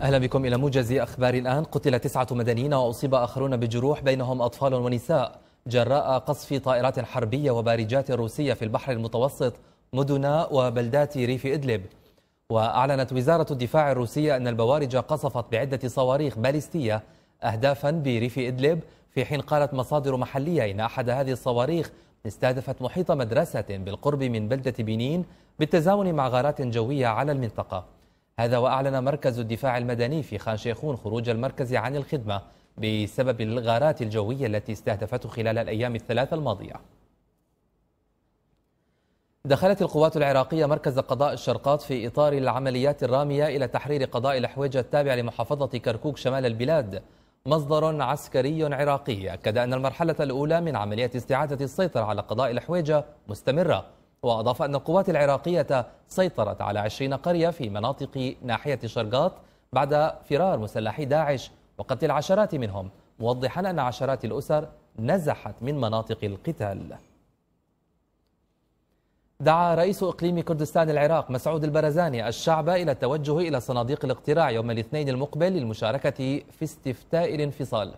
أهلا بكم إلى موجز أخبار الآن قتل تسعة مدنيين وأصيب آخرون بجروح بينهم أطفال ونساء جراء قصف طائرات حربية وبارجات روسية في البحر المتوسط مدن وبلدات ريف إدلب وأعلنت وزارة الدفاع الروسية أن البوارج قصفت بعدة صواريخ باليستية أهدافا بريف إدلب في حين قالت مصادر محلية إن أحد هذه الصواريخ استهدفت محيط مدرسة بالقرب من بلدة بنين بالتزامن مع غارات جوية على المنطقة هذا وأعلن مركز الدفاع المدني في خان شيخون خروج المركز عن الخدمة بسبب الغارات الجوية التي استهدفته خلال الأيام الثلاثة الماضية دخلت القوات العراقية مركز قضاء الشرقات في إطار العمليات الرامية إلى تحرير قضاء الحويجة التابع لمحافظة كركوك شمال البلاد مصدر عسكري عراقي أكد أن المرحلة الأولى من عمليات استعادة السيطرة على قضاء الحويجة مستمرة وأضاف أن القوات العراقية سيطرت على 20 قرية في مناطق ناحية شرقاط بعد فرار مسلحي داعش وقتل عشرات منهم موضحا أن عشرات الأسر نزحت من مناطق القتال دعا رئيس إقليم كردستان العراق مسعود البرزاني الشعب إلى التوجه إلى صناديق الاقتراع يوم الاثنين المقبل للمشاركة في استفتاء الانفصال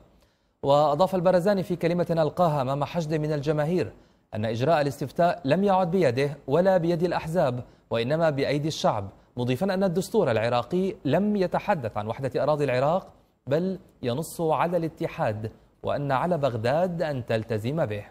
وأضاف البرزاني في كلمة ألقاها أمام حشد من الجماهير أن إجراء الاستفتاء لم يعد بيده ولا بيد الأحزاب وإنما بأيدي الشعب مضيفا أن الدستور العراقي لم يتحدث عن وحدة أراضي العراق بل ينص على الاتحاد وأن على بغداد أن تلتزم به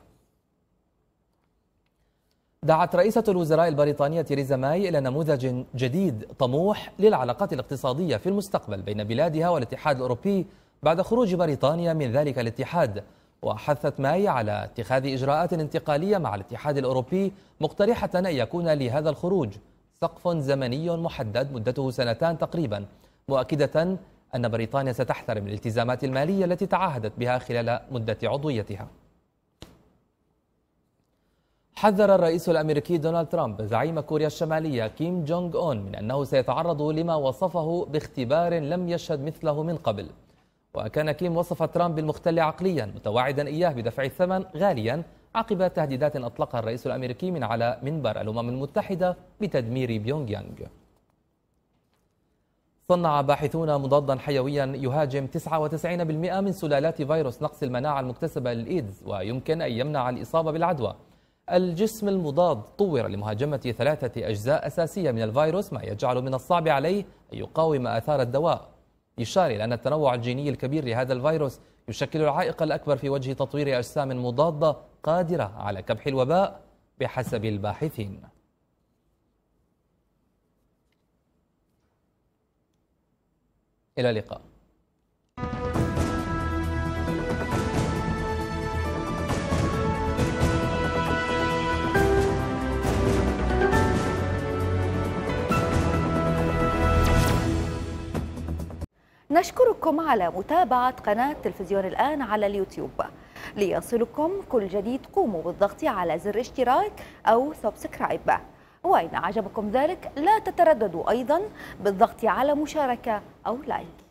دعت رئيسة الوزراء البريطانية تيريزا ماي إلى نموذج جديد طموح للعلاقات الاقتصادية في المستقبل بين بلادها والاتحاد الأوروبي بعد خروج بريطانيا من ذلك الاتحاد وحثت ماي على اتخاذ إجراءات انتقالية مع الاتحاد الأوروبي مقترحة أن يكون لهذا الخروج سقف زمني محدد مدته سنتان تقريبا مؤكدة أن بريطانيا ستحترم الالتزامات المالية التي تعهدت بها خلال مدة عضويتها حذر الرئيس الأمريكي دونالد ترامب زعيم كوريا الشمالية كيم جونغ أون من أنه سيتعرض لما وصفه باختبار لم يشهد مثله من قبل وكان كيم وصف ترامب بالمختل عقليا متوعدا إياه بدفع الثمن غاليا عقب تهديدات أطلقها الرئيس الأمريكي من على منبر الأمم المتحدة بتدمير بيونغ يانغ صنع باحثون مضادا حيويا يهاجم 99% من سلالات فيروس نقص المناعة المكتسبة للإيدز ويمكن أن يمنع الإصابة بالعدوى الجسم المضاد طور لمهاجمة ثلاثة أجزاء أساسية من الفيروس ما يجعل من الصعب عليه أن يقاوم آثار الدواء إشارة لأن التنوع الجيني الكبير لهذا الفيروس يشكل العائق الأكبر في وجه تطوير أجسام مضادة قادرة على كبح الوباء بحسب الباحثين إلى اللقاء نشكركم على متابعة قناة تلفزيون الآن على اليوتيوب ليصلكم كل جديد قوموا بالضغط على زر اشتراك أو سبسكرايب وإن عجبكم ذلك لا تترددوا أيضا بالضغط على مشاركة أو لايك